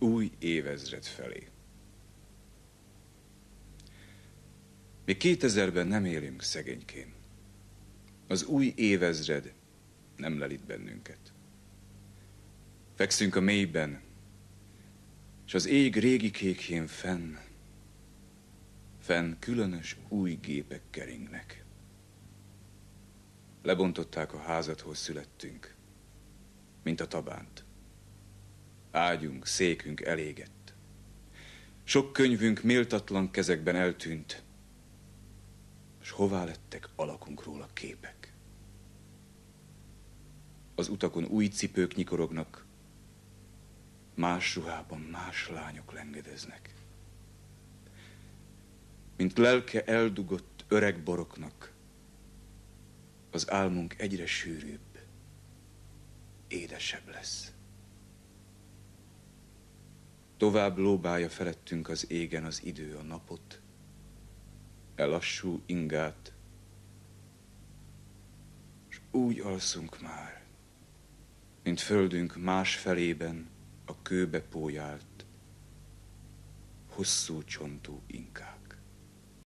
új évezred felé. Mi 2000-ben nem élünk szegényként. Az új évezred nem lelít bennünket. Fekszünk a mélyben, és az ég régi kékjén fenn, fenn különös új gépek keringnek. Lebontották a házat, hol születtünk, mint a tabánt ágyunk, székünk elégett. Sok könyvünk méltatlan kezekben eltűnt, és hová lettek alakunkról a képek? Az utakon új cipők nyikorognak, más ruhában más lányok lengedeznek. Mint lelke eldugott öreg boroknak, az álmunk egyre sűrűbb, édesebb lesz. Tovább lóbálja felettünk az égen az idő a napot, elassú ingát, és úgy alszunk már, mint földünk más felében a kőbe pólyált, hosszú csontú inkább.